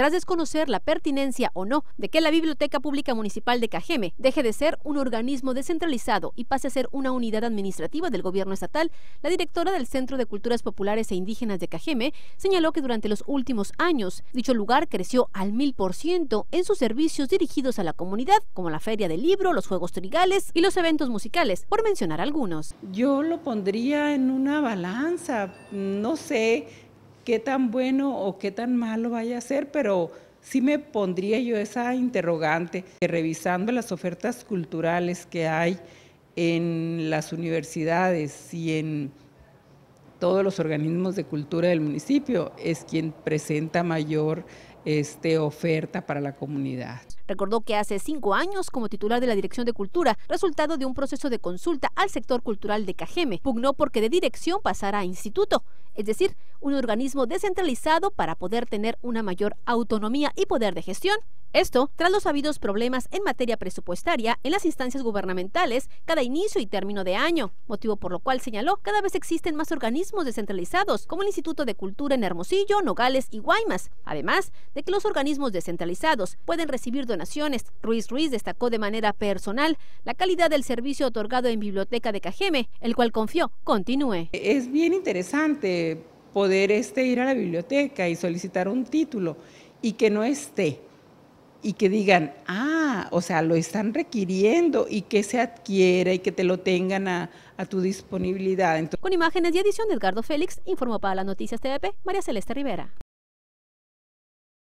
tras desconocer la pertinencia o no de que la Biblioteca Pública Municipal de Cajeme deje de ser un organismo descentralizado y pase a ser una unidad administrativa del gobierno estatal, la directora del Centro de Culturas Populares e Indígenas de Cajeme señaló que durante los últimos años dicho lugar creció al mil por ciento en sus servicios dirigidos a la comunidad, como la Feria del Libro, los Juegos Trigales y los eventos musicales, por mencionar algunos. Yo lo pondría en una balanza, no sé, qué tan bueno o qué tan malo vaya a ser, pero sí me pondría yo esa interrogante, que revisando las ofertas culturales que hay en las universidades y en todos los organismos de cultura del municipio, es quien presenta mayor este, oferta para la comunidad. Recordó que hace cinco años, como titular de la Dirección de Cultura, resultado de un proceso de consulta al sector cultural de Cajeme, pugnó porque de dirección pasara a instituto, es decir, un organismo descentralizado para poder tener una mayor autonomía y poder de gestión. Esto tras los habidos problemas en materia presupuestaria en las instancias gubernamentales cada inicio y término de año, motivo por lo cual señaló cada vez existen más organismos descentralizados, como el Instituto de Cultura en Hermosillo, Nogales y Guaymas, además de que los organismos descentralizados pueden recibir donaciones Ruiz Ruiz destacó de manera personal la calidad del servicio otorgado en Biblioteca de Cajeme, el cual confió continúe. Es bien interesante poder este, ir a la biblioteca y solicitar un título y que no esté y que digan, ah, o sea, lo están requiriendo y que se adquiera y que te lo tengan a, tu disponibilidad. Con imágenes y edición de Edgardo Félix, informó para las noticias TVP María Celeste Rivera.